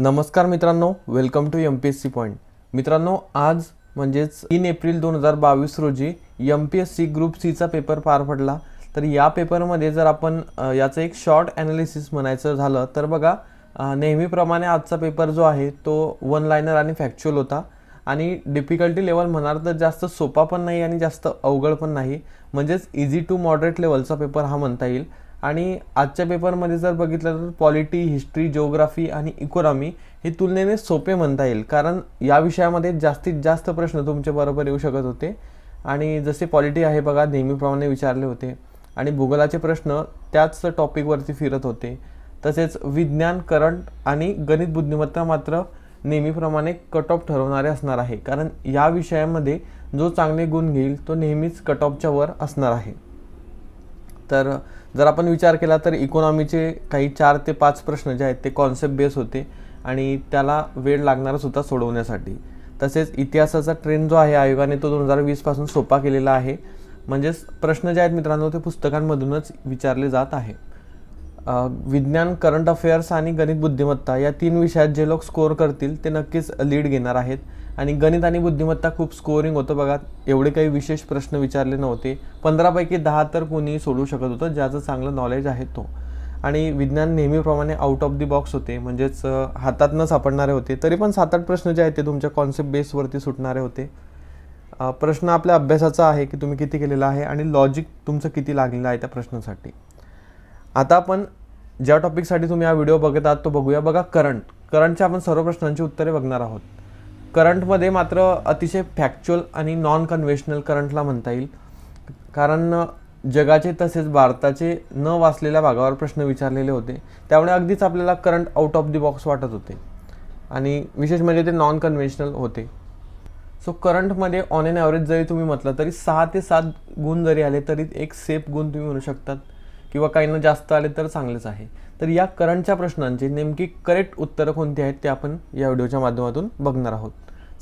नमस्कार मित्रांनो welcome to M P S C point मित्रांनो आज म्हणजेच तीन एप्रिल दोन हजार बावीस रोजी M P S C group सीचा पेपर पार पडला तर या पेपरमध्ये जर आपण याचं एक शॉर्ट ॲनालिसिस म्हणायचं झालं तर बघा नेहमीप्रमाणे आजचा पेपर जो आहे तो वन लायनर आणि फॅक्च्युअल होता आणि डिफिकल्टी लेवल म्हणाल तर जास्त सोपा पण नाही आणि जास्त अवघड पण नाही म्हणजेच इझी टू मॉडरेट लेवलचा पेपर हा म्हणता येईल आणि आजच्या पेपरमध्ये जर बघितलं तर पॉलिटी हिस्ट्री जिओग्राफी आणि इकॉनॉमी हे तुलनेने सोपे म्हणता येईल कारण या विषयामध्ये जास्तीत जास्त प्रश्न तुमच्याबरोबर येऊ शकत होते आणि जसे पॉलिटी आहे बघा नेहमीप्रमाणे विचारले होते आणि भूगोलाचे प्रश्न त्याच टॉपिकवरती फिरत होते तसेच विज्ञान करंट आणि गणित बुद्धिमत्ता मात्र नेहमीप्रमाणे कट ऑफ ठरवणारे असणार आहे कारण या विषयामध्ये जो चांगले गुण घेईल तो नेहमीच कट ऑफच्या वर असणार आहे तर जर आपण विचार केला तर इकॉनॉमीचे काही चार ते पाच प्रश्न जे आहेत ते कॉन्सेप्ट बेस होते आणि त्याला वेळ लागणारच सुद्धा सोडवण्यासाठी तसेच इतिहासाचा ट्रेंड जो आहे आयोगाने तो दोन हजार वीसपासून सोपा केलेला आहे म्हणजेच प्रश्न जे आहेत मित्रांनो ते पुस्तकांमधूनच विचारले जात आहे विज्ञान करंट अफेअर्स आणि गणित बुद्धिमत्ता या तीन विषयात जे लोक स्कोअर करतील ते नक्कीच लीड घेणार आहेत आणि गणित आणि बुद्धिमत्ता खूप स्कोरिंग होतं बघा एवढे काही विशेष प्रश्न विचारले नव्हते पंधरापैकी दहा तर कोणीही सोडू शकत होतं ज्याचं चांगलं नॉलेज आहे तो आणि विज्ञान नेहमीप्रमाणे आउट ऑफ दी बॉक्स होते म्हणजेच हातात न सापडणारे होते तरी पण सात आठ प्रश्न जे आहेत ते तुमच्या कॉन्सेप्ट बेसवरती सुटणारे होते प्रश्न आपल्या अभ्यासाचा आहे की तुम्ही किती केलेला आहे आणि लॉजिक तुमचं किती लागलेलं आहे त्या प्रश्नासाठी आता आपण ज्या टॉपिकसाठी तुम्ही हा व्हिडिओ बघत आहात तो बघूया बघा करंट करंटच्या आपण सर्व प्रश्नांची उत्तरे बघणार आहोत करंटमध्ये मात्र अतिशय फॅक्च्युअल आणि नॉन कन्व्हेशनल करंटला म्हणता येईल कारण जगाचे तसेच भारताचे न वाचलेल्या भागावर प्रश्न विचारलेले होते त्यामुळे अगदीच आपल्याला current out of the box वाटत होते आणि विशेष म्हणजे ते नॉन कन्व्हेन्शनल होते सो करंटमध्ये ऑन एन ॲव्हरेज जरी तुम्ही म्हटलं तरी सहा ते सात गुण जरी आले तरी एक सेफ गुण तुम्ही म्हणू शकतात किंवा काही ना जास्त आले तर चांगलेच आहे तर या करंटच्या प्रश्नांची नेमकी करेक्ट उत्तरं कोणती आहेत ते आपण या व्हिडिओच्या माध्यमातून बघणार आहोत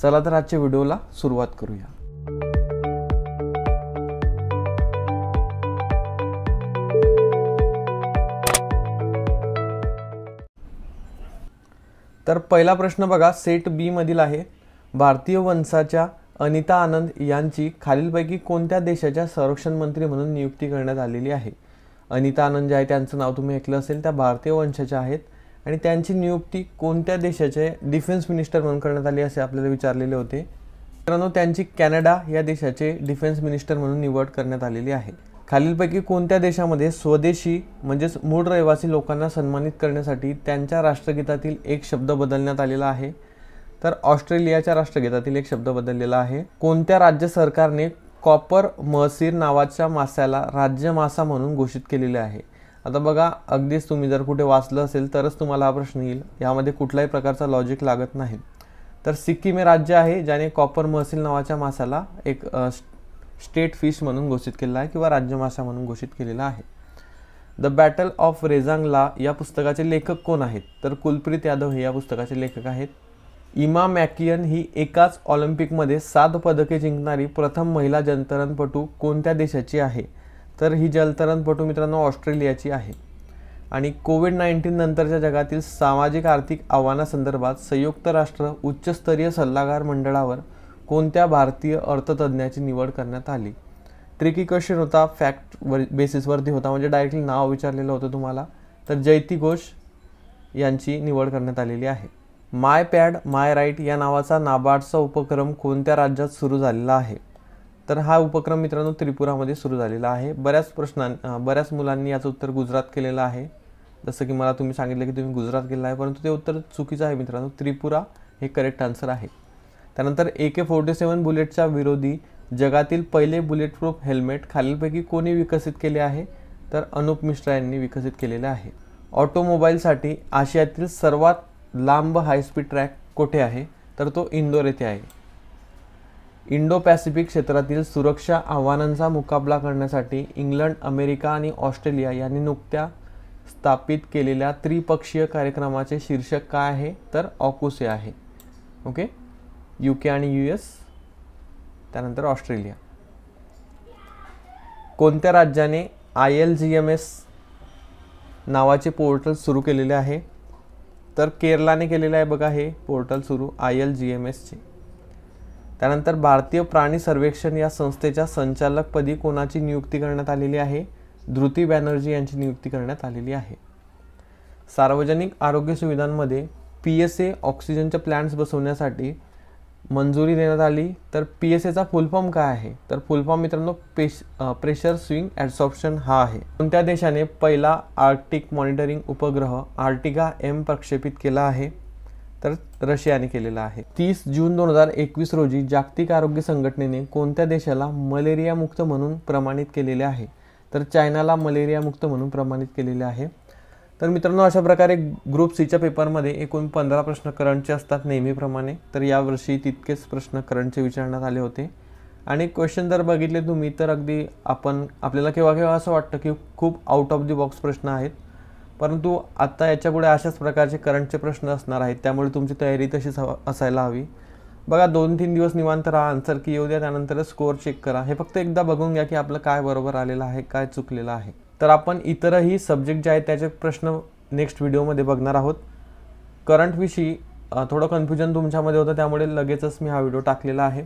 चला तर आजच्या व्हिडिओला सुरुवात करूया तर पहिला प्रश्न बघा सेट बी मधील आहे भारतीय वंशाच्या अनिता आनंद यांची खालीलपैकी कोणत्या देशाच्या संरक्षण मंत्री म्हणून नियुक्ती करण्यात आलेली आहे अनिता आनंद जे आहे त्यांचं नाव तुम्ही ऐकलं असेल त्या भारतीय वंशाच्या आहेत आणि त्यांची नियुक्ती कोणत्या देशाचे डिफेन्स मिनिस्टर म्हणून करण्यात आली असे आपल्याला विचारलेले होते मित्रांनो त्यांची कॅनडा या देशाचे डिफेन्स मिनिस्टर म्हणून निवड करण्यात आलेली आहे खालीलपैकी कोणत्या देशामध्ये स्वदेशी म्हणजेच मूळ रहिवासी लोकांना सन्मानित करण्यासाठी त्यांच्या राष्ट्रगीतातील एक शब्द बदलण्यात आलेला आहे तर ऑस्ट्रेलियाच्या राष्ट्रगीतातील एक शब्द बदललेला आहे कोणत्या राज्य सरकारने कॉपर महसीर नावाच्या मास्याला राज्य मासा म्हणून घोषित केलेले आहे आता बघा अगदीच तुम्ही जर कुठे वाचलं असेल तरच तुम्हाला हा प्रश्न येईल यामध्ये कुठलाही प्रकारचा लॉजिक लागत नाही तर सिक्कीम हे राज्य आहे ज्याने कॉपर महसील नावाच्या मासाला एक स्टेट फिश म्हणून घोषित केलेला आहे किंवा राज्य मासा म्हणून घोषित केलेला आहे द बॅटल ऑफ रेझांगला या पुस्तकाचे लेखक कोण आहेत तर कुलप्रीत यादव हे या पुस्तकाचे लेखक आहेत इमा मॅकियन ही एकाच ऑलिम्पिकमध्ये सात पदके जिंकणारी प्रथम महिला जलतरणपटू कोणत्या देशाची आहे तर ही जलतरणपटू मित्रांनो ऑस्ट्रेलियाची आहे आणि कोविड नाईन्टीन नंतरच्या जगातील सामाजिक आर्थिक आव्हानासंदर्भात संयुक्त राष्ट्र उच्चस्तरीय सल्लागार मंडळावर कोणत्या भारतीय अर्थतज्ज्ञाची निवड करण्यात आली ट्रिकी क्वेश्चन होता फॅक्ट वर बेसिसवरती होता म्हणजे डायरेक्टली नाव विचारलेलं होतं तुम्हाला तर जयती घोष यांची निवड करण्यात आलेली आहे माय पॅड माय राईट या नावाचा नाबार्डचा उपक्रम कोणत्या राज्यात सुरू झालेला आहे तर हा उपक्रम मित्रांनो त्रिपुरामध्ये सुरू झालेला आहे बऱ्याच प्रश्नां बऱ्याच मुलांनी याचं उत्तर गुजरात केलेलं आहे जसं की मला तुम्ही सांगितलं की तुम्ही गुजरात केलेलं आहे परंतु ते उत्तर चुकीचं आहे मित्रांनो त्रिपुरा हे करेक्ट आन्सर आहे त्यानंतर ए के फोर्टी सेवन बुलेटच्या विरोधी जगातील पहिले बुलेट प्रूफ हेल्मेट खालीलपैकी कोणी विकसित केले आहे तर अनुप मिश्रा यांनी विकसित केलेले आहे ऑटोमोबाईलसाठी आशियातील सर्वात लांब हायस्पीड ट्रॅक कोठे आहे तर तो इंदोर येथे आहे इंडो पॅसिफिक क्षेत्रातील सुरक्षा आव्हानांचा मुकाबला करण्यासाठी इंग्लंड अमेरिका आणि ऑस्ट्रेलिया यांनी नुकत्या स्थापित केलेल्या त्रिपक्षीय कार्यक्रमाचे शीर्षक काय आहे तर ऑकुसे आहे ओके यू के आणि यू एस त्यानंतर ऑस्ट्रेलिया कोणत्या राज्याने I L G M S नावाचे पोर्टल सुरू केलेले आहे तर केरलाने केलेलं आहे बघा हे पोर्टल सुरू आय एल जी एम एसचे त्यानंतर भारतीय प्राणी सर्वेक्षण या संस्थेच्या संचालकपदी कोणाची नियुक्ती करण्यात आलेली आहे धृती बॅनर्जी यांची नियुक्ती करण्यात आलेली आहे सार्वजनिक आरोग्य सुविधांमध्ये पी एस ए ऑक्सिजनच्या प्लॅन्ट्स बसवण्यासाठी मंजुरी देण्यात आली तर पी एस एचा फुलफॉर्म काय आहे तर फुलफॉर्म मित्रांनो पेश प्रेशर स्विंग ॲडसॉप्शन हा आहे कोणत्या देशाने पहिला आर्टिक मॉनिटरिंग उपग्रह आर्टिका एम प्रक्षेपित केला आहे तर रशियाने केलेला आहे तीस जून दोन हजार एकवीस रोजी जागतिक आरोग्य संघटनेने कोणत्या देशाला मलेरियामुक्त म्हणून प्रमाणित केलेले आहे तर चायनाला मलेरियामुक्त म्हणून प्रमाणित केलेले आहे तर मित्रांनो अशा प्रकारे ग्रुप सीच्या पेपरमध्ये एकूण पंधरा प्रश्न करंटचे असतात नेहमीप्रमाणे तर यावर्षी तितकेच प्रश्न करंटचे विचारण्यात आले होते आणि क्वेश्चन जर बघितले तुम्ही तर अगदी आपण आपल्याला केव्हा केव्हा असं वाटतं की खूप आउट ऑफ दी बॉक्स प्रश्न आहेत परंतु आत्ता याच्यापुढे अशाच प्रकारचे करंटचे प्रश्न असणार आहेत त्यामुळे तुमची तयारी तशीच असायला हवी बघा दोन तीन दिवस निवांत राहा आन्सर की येऊ द्या त्यानंतरच स्कोअर चेक करा हे फक्त एकदा बघून घ्या की आपलं काय बरोबर आलेलं आहे काय चुकलेलं आहे तर आपण इतरही सब्जेक्ट जे आहेत त्याचे प्रश्न नेक्स्ट व्हिडिओमध्ये बघणार आहोत करंटविषयी थोडं कन्फ्युजन तुमच्यामध्ये होतं त्यामुळे लगेचच मी हा व्हिडिओ टाकलेला आहे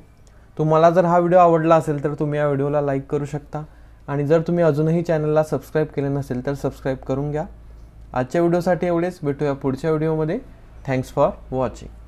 तुम्हाला जर हा व्हिडिओ आवडला असेल तर तुम्ही या व्हिडिओला लाईक करू शकता आणि जर तुम्ही अजूनही चॅनलला सबस्क्राईब केले नसेल तर सबस्क्राईब करून घ्या आजच्या व्हिडिओसाठी एवढेच भेटूया पुढच्या व्हिडिओमध्ये थँक्स फॉर वॉचिंग